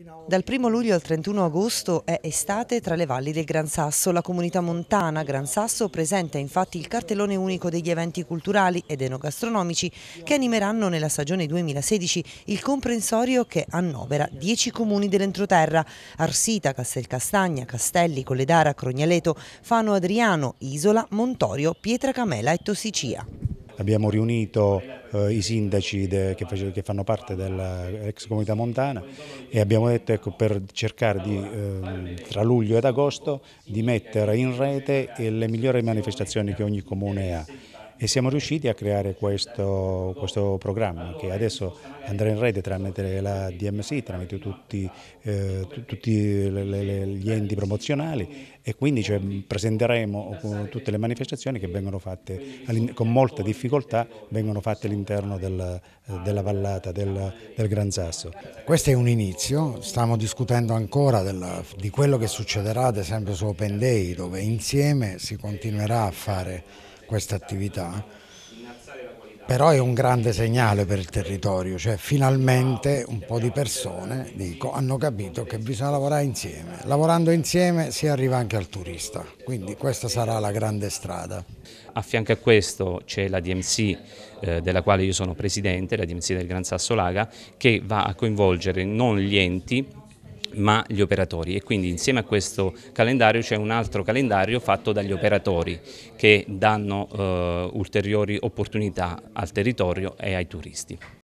Dal 1 luglio al 31 agosto è estate tra le valli del Gran Sasso. La comunità montana Gran Sasso presenta infatti il cartellone unico degli eventi culturali ed enogastronomici che animeranno nella stagione 2016 il comprensorio che annovera 10 comuni dell'entroterra Arsita, Castelcastagna, Castelli, Colledara, Crognaleto, Fano Adriano, Isola, Montorio, Pietracamela e Tossicia abbiamo riunito eh, i sindaci de, che, face, che, fanno parte dell'ex comunità montana e abbiamo detto ecco, per cercare di, eh, tra luglio ed agosto di mettere in rete le migliori manifestazioni che ogni comune ha e siamo riusciti a creare questo, questo programma che adesso andrà in rete tramite la DMC, tramite tutti, eh, tutti le, le, gli enti promozionali e quindi cioè, presenteremo tutte le manifestazioni che vengono fatte con molta difficoltà vengono fatte all'interno del, della vallata del, del, Gran Sasso. Questo è un inizio, stiamo discutendo ancora del, di quello che succederà ad esempio su Open Day dove insieme si continuerà a fare questa attività, però è un grande segnale per il territorio, cioè finalmente un po' di persone dico, hanno capito che bisogna lavorare insieme. Lavorando insieme si arriva anche al turista, quindi questa sarà la grande strada. A fianco a questo c'è la DMC eh, della quale io sono presidente, la DMC del Gran Sasso Laga, che va a coinvolgere non gli enti ma gli operatori e quindi insieme a questo calendario c'è un altro calendario fatto dagli operatori che danno eh, ulteriori opportunità al territorio e ai turisti.